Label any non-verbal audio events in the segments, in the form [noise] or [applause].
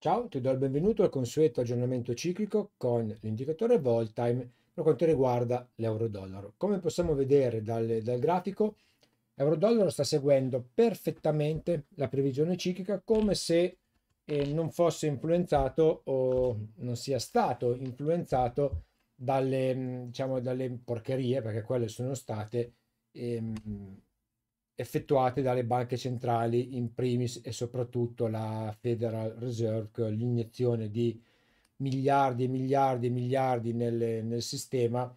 Ciao, ti do il benvenuto al consueto aggiornamento ciclico con l'indicatore Voltime per quanto riguarda l'euro-dollaro. Come possiamo vedere dal, dal grafico, euro-dollaro sta seguendo perfettamente la previsione ciclica come se eh, non fosse influenzato o non sia stato influenzato dalle, mm, diciamo, dalle porcherie, perché quelle sono state ehm, effettuate dalle banche centrali in primis e soprattutto la Federal Reserve, con l'iniezione di miliardi e miliardi e miliardi nel, nel sistema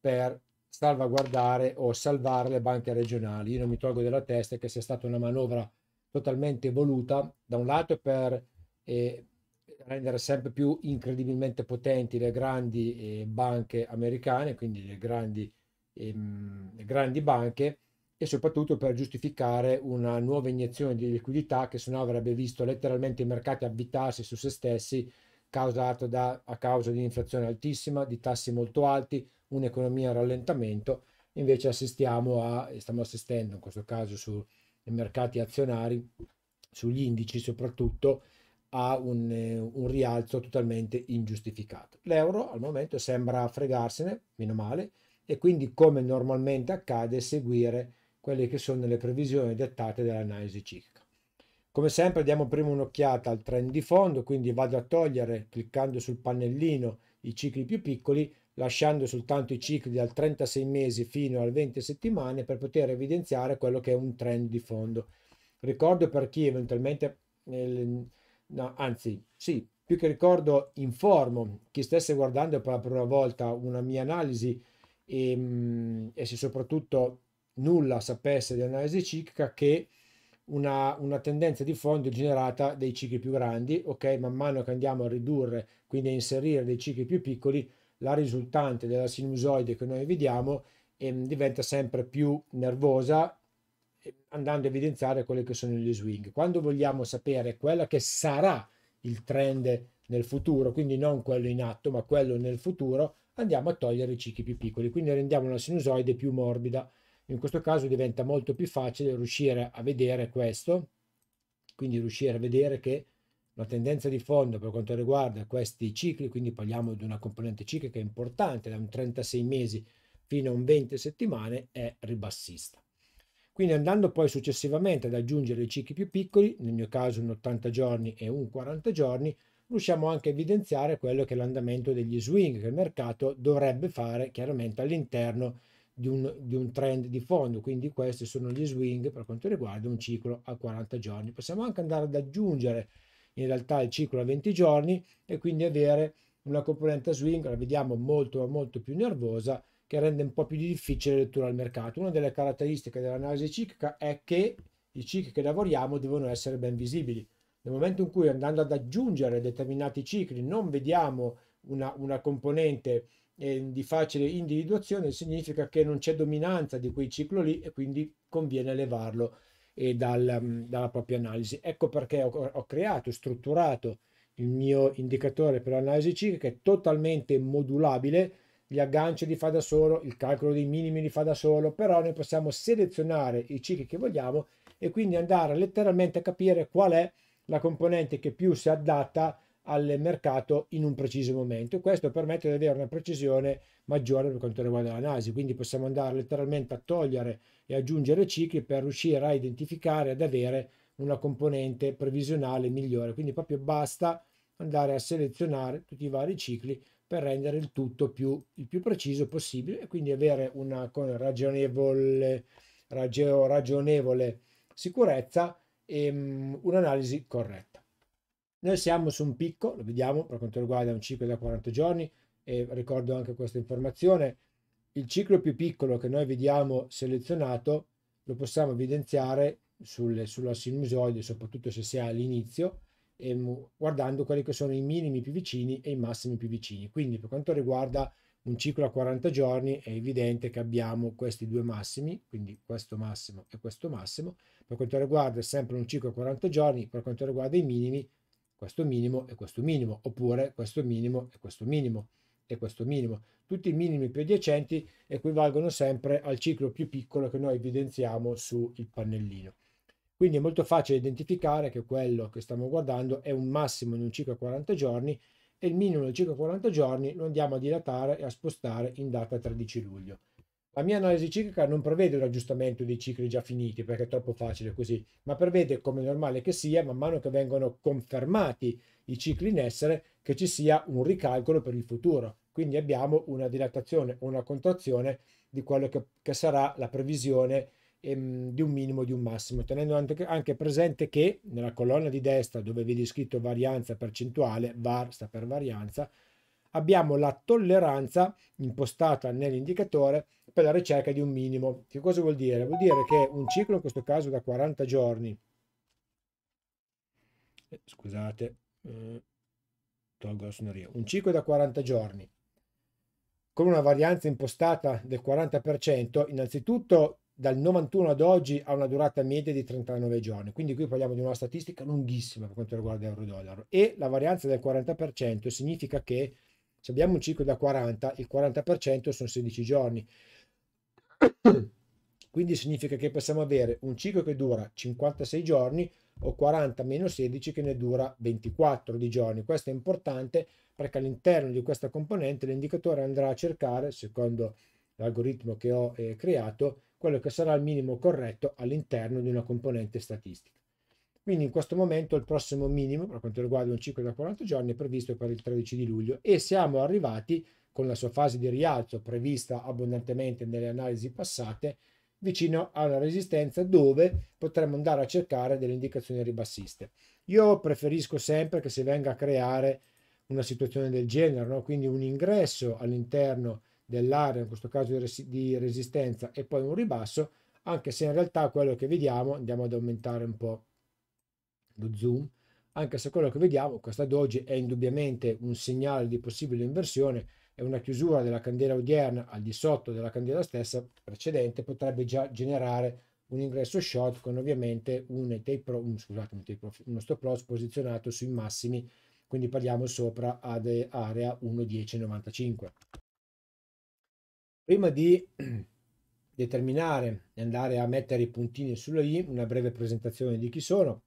per salvaguardare o salvare le banche regionali. Io non mi tolgo della testa che sia stata una manovra totalmente voluta, da un lato per eh, rendere sempre più incredibilmente potenti le grandi eh, banche americane, quindi le grandi, eh, grandi banche, e soprattutto per giustificare una nuova iniezione di liquidità che sennò avrebbe visto letteralmente i mercati avvitarsi su se stessi causato da, a causa di un'inflazione altissima, di tassi molto alti, un'economia in rallentamento. Invece assistiamo a, stiamo assistendo in questo caso sui mercati azionari, sugli indici soprattutto, a un, eh, un rialzo totalmente ingiustificato. L'euro al momento sembra fregarsene, meno male, e quindi come normalmente accade seguire quelle che sono le previsioni dettate dall'analisi ciclica. Come sempre diamo prima un'occhiata al trend di fondo, quindi vado a togliere cliccando sul pannellino i cicli più piccoli, lasciando soltanto i cicli dal 36 mesi fino al 20 settimane per poter evidenziare quello che è un trend di fondo. Ricordo per chi eventualmente, eh, no, anzi sì, più che ricordo informo chi stesse guardando per la prima volta una mia analisi e, ehm, e se soprattutto nulla sapesse di analisi ciclica che una, una, tendenza di fondo generata dai cicli più grandi, ok? Man mano che andiamo a ridurre, quindi a inserire dei cicli più piccoli, la risultante della sinusoide che noi vediamo ehm, diventa sempre più nervosa, ehm, andando a evidenziare quelli che sono gli swing. Quando vogliamo sapere quella che sarà il trend nel futuro, quindi non quello in atto, ma quello nel futuro, andiamo a togliere i cicli più piccoli, quindi rendiamo la sinusoide più morbida in questo caso diventa molto più facile riuscire a vedere questo quindi riuscire a vedere che la tendenza di fondo per quanto riguarda questi cicli, quindi parliamo di una componente ciclica importante, da un 36 mesi fino a un 20 settimane, è ribassista. Quindi andando poi successivamente ad aggiungere i cicli più piccoli, nel mio caso un 80 giorni e un 40 giorni, riusciamo anche a evidenziare quello che è l'andamento degli swing che il mercato dovrebbe fare chiaramente all'interno di un, di un, trend di fondo, quindi questi sono gli swing per quanto riguarda un ciclo a 40 giorni. Possiamo anche andare ad aggiungere in realtà il ciclo a 20 giorni e quindi avere una componente swing, la vediamo molto molto più nervosa, che rende un po' più difficile la lettura al mercato. Una delle caratteristiche dell'analisi ciclica è che i cicli che lavoriamo devono essere ben visibili. Nel momento in cui andando ad aggiungere determinati cicli non vediamo una, una componente eh, di facile individuazione significa che non c'è dominanza di quel ciclo lì e quindi conviene levarlo eh, dal, mm, dalla propria analisi. Ecco perché ho, ho creato e strutturato il mio indicatore per l'analisi ciclica che è totalmente modulabile, gli agganci li fa da solo, il calcolo dei minimi li fa da solo, però noi possiamo selezionare i cicli che vogliamo e quindi andare letteralmente a capire qual è la componente che più si adatta al mercato in un preciso momento. Questo permette di avere una precisione maggiore per quanto riguarda l'analisi, quindi possiamo andare letteralmente a togliere e aggiungere cicli per riuscire a identificare, ad avere una componente previsionale migliore. Quindi proprio basta andare a selezionare tutti i vari cicli per rendere il tutto più, il più preciso possibile e quindi avere una con ragionevole, ragio, ragionevole sicurezza e um, un'analisi corretta. Noi siamo su un picco, lo vediamo per quanto riguarda un ciclo da 40 giorni e ricordo anche questa informazione. Il ciclo più piccolo che noi vediamo selezionato lo possiamo evidenziare sulle, sulla sinusoide, soprattutto se si è all'inizio, e ehm, guardando quelli che sono i minimi più vicini e i massimi più vicini. Quindi per quanto riguarda un ciclo a 40 giorni è evidente che abbiamo questi due massimi, quindi questo massimo e questo massimo. Per quanto riguarda sempre un ciclo a 40 giorni, per quanto riguarda i minimi, questo minimo e questo minimo, oppure questo minimo e questo minimo e questo minimo. Tutti i minimi più adiacenti equivalgono sempre al ciclo più piccolo che noi evidenziamo sul pannellino. Quindi è molto facile identificare che quello che stiamo guardando è un massimo in un ciclo 40 giorni e il minimo nel ciclo 40 giorni lo andiamo a dilatare e a spostare in data 13 luglio. La mia analisi ciclica non prevede un aggiustamento dei cicli già finiti perché è troppo facile così, ma prevede, come normale che sia, man mano che vengono confermati i cicli in essere, che ci sia un ricalcolo per il futuro. Quindi abbiamo una dilatazione o una contrazione di quello che, che sarà la previsione ehm, di un minimo e di un massimo, tenendo anche presente che nella colonna di destra dove vedi scritto varianza percentuale, var sta per varianza, abbiamo la tolleranza impostata nell'indicatore per la ricerca di un minimo. Che cosa vuol dire? Vuol dire che un ciclo, in questo caso da 40 giorni, eh, scusate, eh, tolgo la suoneria, un ciclo da 40 giorni con una varianza impostata del 40%, innanzitutto dal 91 ad oggi ha una durata media di 39 giorni, quindi qui parliamo di una statistica lunghissima per quanto riguarda euro-dollaro e la varianza del 40% significa che se abbiamo un ciclo da 40, il 40% sono 16 giorni, [coughs] Quindi significa che possiamo avere un ciclo che dura 56 giorni o 40 meno 16 che ne dura 24 di giorni. Questo è importante perché all'interno di questa componente l'indicatore andrà a cercare, secondo l'algoritmo che ho eh, creato, quello che sarà il minimo corretto all'interno di una componente statistica. Quindi in questo momento il prossimo minimo, per quanto riguarda un ciclo da 40 giorni, è previsto per il 13 di luglio e siamo arrivati a con la sua fase di rialzo prevista abbondantemente nelle analisi passate, vicino a una resistenza dove potremmo andare a cercare delle indicazioni ribassiste. Io preferisco sempre che si venga a creare una situazione del genere, no? quindi un ingresso all'interno dell'area, in questo caso di resistenza, e poi un ribasso, anche se in realtà quello che vediamo, andiamo ad aumentare un po' lo zoom, anche se quello che vediamo, questa doge è indubbiamente un segnale di possibile inversione, e una chiusura della candela odierna al di sotto della candela stessa precedente potrebbe già generare un ingresso short con ovviamente un tape, un, scusate, un tape, uno stop loss posizionato sui massimi, quindi parliamo sopra ad area 1.1095. Prima di [clears throat] determinare e andare a mettere i puntini sulla I, una breve presentazione di chi sono.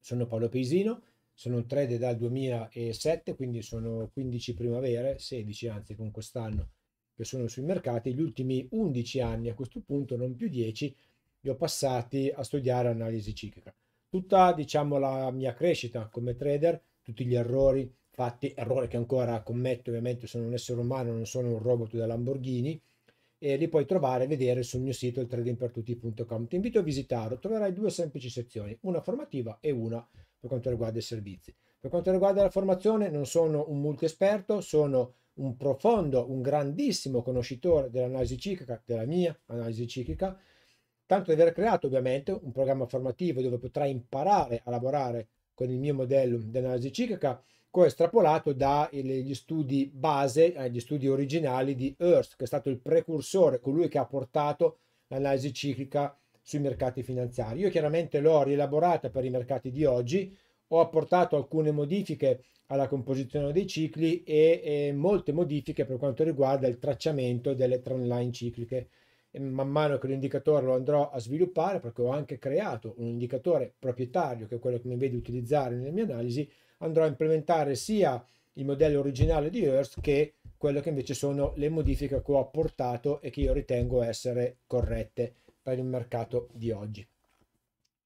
Sono Paolo Peisino, sono un trader dal 2007, quindi sono 15 primavere, 16 anzi con quest'anno che sono sui mercati, gli ultimi 11 anni a questo punto, non più 10, li ho passati a studiare analisi ciclica. Tutta diciamo la mia crescita come trader, tutti gli errori fatti, errori che ancora commetto ovviamente, sono un essere umano, non sono un robot da Lamborghini, e li puoi trovare e vedere sul mio sito il tradingpertutti.com. Ti invito a visitarlo, troverai due semplici sezioni, una formativa e una per quanto riguarda i servizi. Per quanto riguarda la formazione non sono un multi esperto, sono un profondo, un grandissimo conoscitore dell'analisi ciclica, della mia analisi ciclica, tanto di aver creato ovviamente un programma formativo dove potrai imparare a lavorare con il mio modello di analisi ciclica che estrapolato dagli studi base agli studi originali di Hearst, che è stato il precursore, colui che ha portato l'analisi ciclica sui mercati finanziari. Io chiaramente l'ho rielaborata per i mercati di oggi, ho apportato alcune modifiche alla composizione dei cicli e, e molte modifiche per quanto riguarda il tracciamento delle trendline cicliche e man mano che l'indicatore lo andrò a sviluppare, perché ho anche creato un indicatore proprietario, che è quello che mi vedi utilizzare nelle mie analisi, andrò a implementare sia il modello originale di Earth che quello che invece sono le modifiche che ho apportato e che io ritengo essere corrette per il mercato di oggi.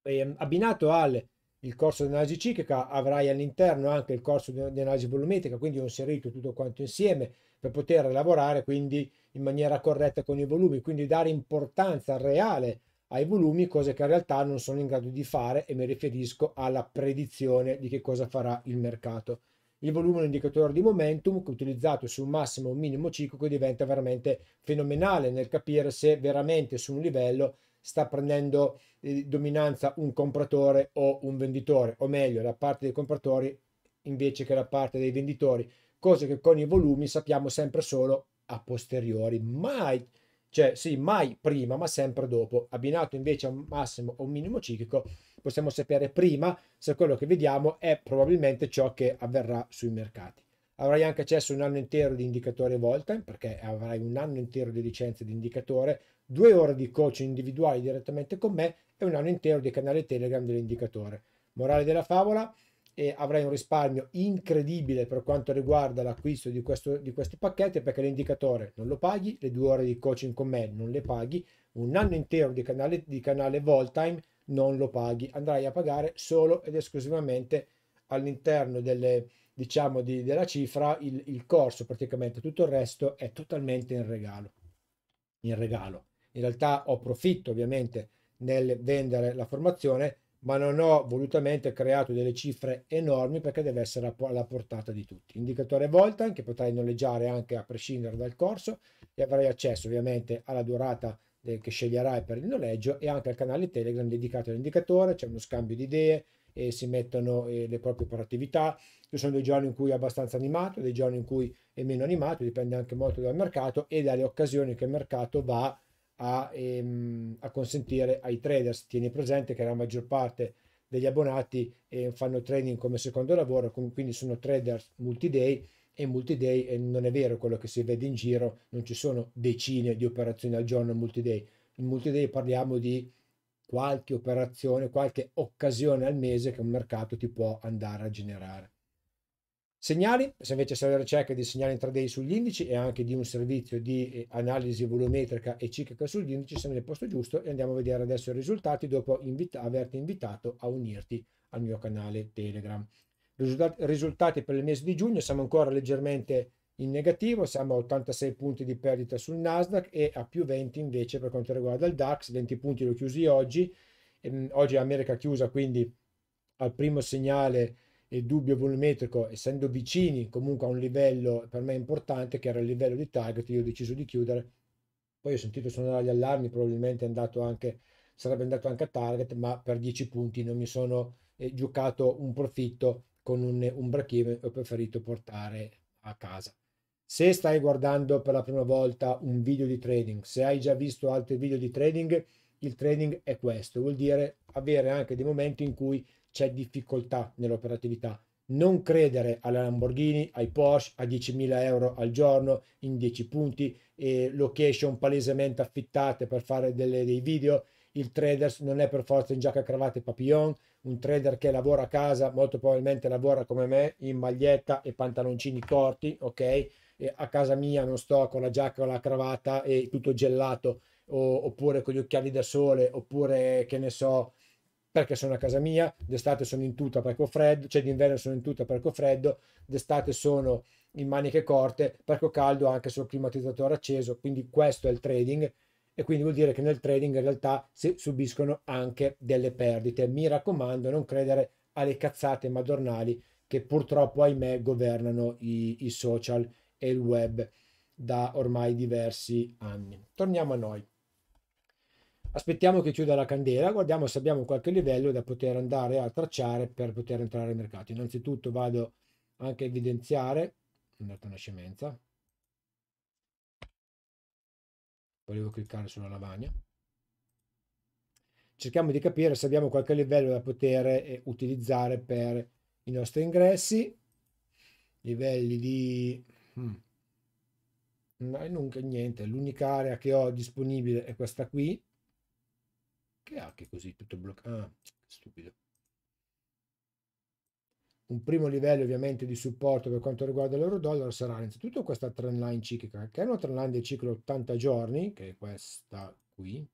E, ehm, abbinato al corso di analisi ciclica avrai all'interno anche il corso di analisi volumetrica, quindi ho inserito tutto quanto insieme per poter lavorare quindi in maniera corretta con i volumi, quindi dare importanza reale ai volumi, cose che in realtà non sono in grado di fare e mi riferisco alla predizione di che cosa farà il mercato. Il volume è un indicatore di momentum che utilizzato su un massimo o un minimo ciclico diventa veramente fenomenale nel capire se veramente su un livello sta prendendo eh, dominanza un compratore o un venditore, o meglio la parte dei compratori invece che la parte dei venditori cosa che con i volumi sappiamo sempre solo a posteriori, mai, cioè sì, mai prima, ma sempre dopo. Abbinato invece a un massimo o un minimo ciclico, possiamo sapere prima se quello che vediamo è probabilmente ciò che avverrà sui mercati. Avrai anche accesso a un anno intero di indicatore Volta, perché avrai un anno intero di licenze di indicatore, due ore di coaching individuali direttamente con me e un anno intero di canale Telegram dell'indicatore. Morale della favola, e avrai un risparmio incredibile per quanto riguarda l'acquisto di, questo, di questi pacchetti perché l'indicatore non lo paghi, le due ore di coaching con me non le paghi, un anno intero di canale, di canale Voltime non lo paghi, andrai a pagare solo ed esclusivamente all'interno delle, diciamo, di, della cifra il, il, corso praticamente, tutto il resto è totalmente in regalo. In regalo. In realtà ho profitto ovviamente nel vendere la formazione ma non ho volutamente creato delle cifre enormi perché deve essere alla portata di tutti. Indicatore Voltan che potrai noleggiare anche a prescindere dal corso e avrai accesso ovviamente alla durata che sceglierai per il noleggio e anche al canale Telegram dedicato all'indicatore, c'è uno scambio di idee, e si mettono eh, le proprie operatività. Ci sono dei giorni in cui è abbastanza animato, dei giorni in cui è meno animato, dipende anche molto dal mercato e dalle occasioni che il mercato va a a, ehm, a consentire ai traders, tieni presente che la maggior parte degli abbonati eh, fanno trading come secondo lavoro, quindi sono trader multi-day e multi-day eh, non è vero quello che si vede in giro, non ci sono decine di operazioni al giorno multi-day. In multi-day parliamo di qualche operazione, qualche occasione al mese che un mercato ti può andare a generare. Segnali, se invece serve la ricerca di segnali intraday sugli indici e anche di un servizio di eh, analisi volumetrica e ciclica sugli indici, siamo nel posto giusto e andiamo a vedere adesso i risultati dopo invita averti invitato a unirti al mio canale Telegram. Risultati, risultati per il mese di giugno, siamo ancora leggermente in negativo, siamo a 86 punti di perdita sul Nasdaq e a più 20 invece per quanto riguarda il DAX, 20 punti li ho chiusi oggi, ehm, oggi è America chiusa quindi al primo segnale e dubbio volumetrico, essendo vicini comunque a un livello per me importante, che era il livello di target, io ho deciso di chiudere. Poi ho sentito suonare gli allarmi, probabilmente andato anche, sarebbe andato anche a target, ma per 10 punti non mi sono eh, giocato un profitto con un, un break even, ho preferito portare a casa. Se stai guardando per la prima volta un video di trading, se hai già visto altri video di trading, il trading è questo, vuol dire avere anche dei momenti in cui c'è difficoltà nell'operatività. Non credere alla Lamborghini, ai Porsche, a 10.000 euro al giorno in 10 punti, e location palesemente affittate per fare delle, dei video. Il trader non è per forza in giacca, cravatta e papillon. Un trader che lavora a casa molto probabilmente lavora come me in maglietta e pantaloncini corti, ok? E a casa mia non sto con la giacca o la cravatta e tutto gelato o, oppure con gli occhiali da sole, oppure che ne so, perché sono a casa mia, d'estate sono in tuta perché ho freddo, cioè d'inverno sono in tuta perché ho freddo, d'estate sono in maniche corte perché ho caldo anche sul climatizzatore acceso, quindi questo è il trading e quindi vuol dire che nel trading in realtà si subiscono anche delle perdite. Mi raccomando, non credere alle cazzate madornali che purtroppo, ahimè, governano i, i social e il web da ormai diversi anni. Torniamo a noi aspettiamo che chiuda la candela, guardiamo se abbiamo qualche livello da poter andare a tracciare per poter entrare nel mercato. Innanzitutto vado anche a evidenziare, è andata una scemenza, volevo cliccare sulla lavagna, cerchiamo di capire se abbiamo qualche livello da poter eh, utilizzare per i nostri ingressi, livelli di... Hmm. non niente, l'unica area che ho disponibile è questa qui, che ha che così tutto bloccato? Ah, stupido. Un primo livello ovviamente di supporto per quanto riguarda l'euro dollaro sarà innanzitutto questa trend line ciclica, che è una trend line del ciclo 80 giorni, che è questa qui,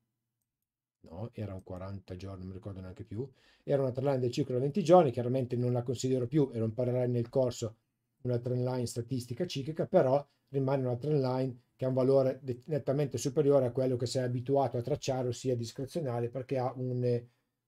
no, era un 40 giorni, non mi ricordo neanche più, era una trend line del ciclo 20 giorni, chiaramente non la considero più e non parlerai nel corso una trend line statistica ciclica, però rimane una trend line che ha un valore nettamente superiore a quello che si è abituato a tracciare, ossia discrezionale, perché ha un,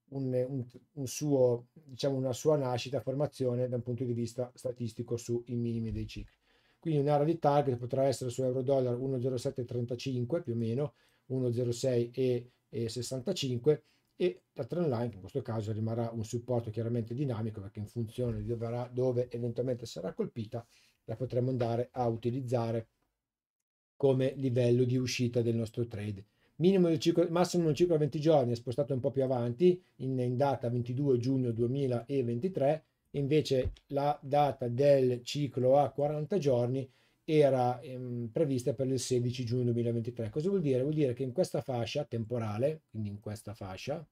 un, un, un suo, diciamo una sua nascita, formazione da un punto di vista statistico sui minimi dei cicli. Quindi un'area di target potrà essere su euro-dollaro 1,0735 più o meno, 1,06 e, e 65 e la trend line, in questo caso rimarrà un supporto chiaramente dinamico perché in funzione di dove, dove eventualmente sarà colpita la potremo andare a utilizzare come livello di uscita del nostro trade. Minimo del ciclo, massimo del ciclo 20 giorni è spostato un po' più avanti, in, in data 22 giugno 2023, invece la data del ciclo a 40 giorni era ehm, prevista per il 16 giugno 2023. Cosa vuol dire? Vuol dire che in questa fascia temporale, quindi in questa fascia,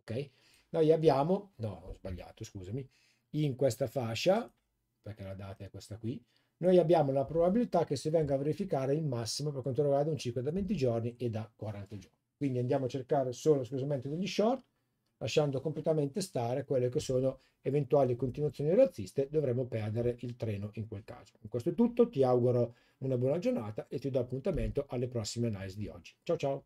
ok, noi abbiamo, no, ho sbagliato, scusami, in questa fascia perché la data è questa qui, noi abbiamo la probabilità che si venga a verificare il massimo per quanto riguarda un ciclo da 20 giorni e da 40 giorni. Quindi andiamo a cercare solo esclusivamente degli short, lasciando completamente stare quelle che sono eventuali continuazioni razziste, dovremmo perdere il treno in quel caso. Con questo è tutto, ti auguro una buona giornata e ti do appuntamento alle prossime analisi di oggi. Ciao ciao!